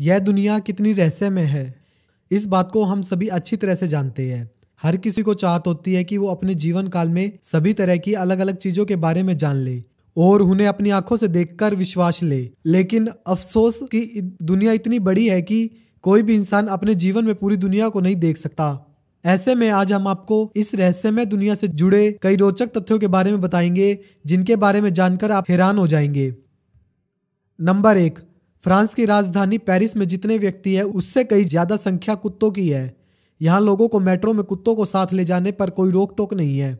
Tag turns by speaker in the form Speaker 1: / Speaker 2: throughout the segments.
Speaker 1: यह दुनिया कितनी रहस्य में है इस बात को हम सभी अच्छी तरह से जानते हैं हर किसी को चाहत होती है कि वो अपने जीवन काल में सभी तरह की अलग अलग चीजों के बारे में जान ले और उन्हें अपनी आंखों से देखकर विश्वास ले लेकिन अफसोस की दुनिया इतनी बड़ी है कि कोई भी इंसान अपने जीवन में पूरी दुनिया को नहीं देख सकता ऐसे में आज हम आपको इस रहस्यमय दुनिया से जुड़े कई रोचक तथ्यों के बारे में बताएंगे जिनके बारे में जानकर आप हैरान हो जाएंगे नंबर एक फ्रांस की राजधानी पेरिस में जितने व्यक्ति है उससे कई ज्यादा संख्या कुत्तों की है यहाँ लोगों को मेट्रो में कुत्तों को साथ ले जाने पर कोई रोक टोक नहीं है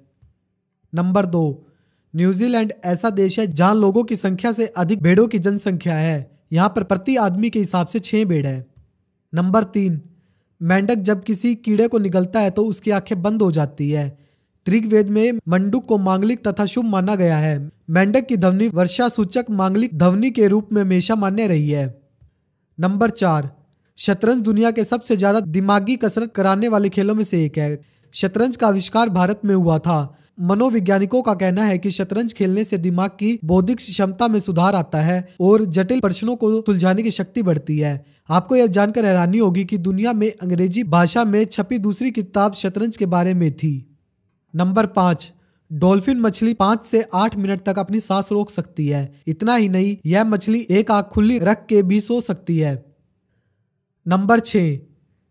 Speaker 1: नंबर दो न्यूजीलैंड ऐसा देश है जहाँ लोगों की संख्या से अधिक भेड़ों की जनसंख्या है यहाँ पर प्रति आदमी के हिसाब से छः भेड़ है नंबर तीन मेंढक जब किसी कीड़े को निगलता है तो उसकी आंखें बंद हो जाती है ऋग्वेद में मंडूक को मांगलिक तथा शुभ माना गया है मेंढक की ध्वनि वर्षा सूचक मांगलिक ध्वनि के रूप में हमेशा मान्य रही है नंबर चार शतरंज दुनिया के सबसे ज्यादा दिमागी कसरत कराने वाले खेलों में से एक है शतरंज का आविष्कार भारत में हुआ था मनोवैज्ञानिकों का कहना है कि शतरंज खेलने से दिमाग की बौद्धिक क्षमता में सुधार आता है और जटिल प्रश्नों को सुलझाने की शक्ति बढ़ती है आपको यह जानकर हैरानी होगी कि दुनिया में अंग्रेजी भाषा में छपी दूसरी किताब शतरंज के बारे में थी नंबर पाँच डॉल्फिन मछली पाँच से आठ मिनट तक अपनी सांस रोक सकती है इतना ही नहीं यह मछली एक आँख खुली रख के भी सो सकती है नंबर छः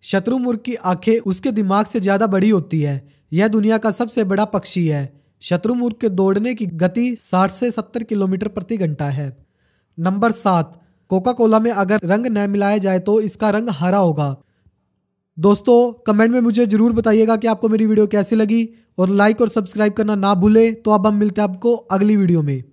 Speaker 1: शत्रु मुर्ग की आंखें उसके दिमाग से ज़्यादा बड़ी होती है यह दुनिया का सबसे बड़ा पक्षी है शत्रु मुर्ग के दौड़ने की गति 60 से 70 किलोमीटर प्रति घंटा है नंबर सात कोका कोला में अगर रंग न मिलाया जाए तो इसका रंग हरा होगा दोस्तों कमेंट में मुझे ज़रूर बताइएगा कि आपको मेरी वीडियो कैसी लगी और लाइक और सब्सक्राइब करना ना भूलें तो अब हम मिलते हैं आपको अगली वीडियो में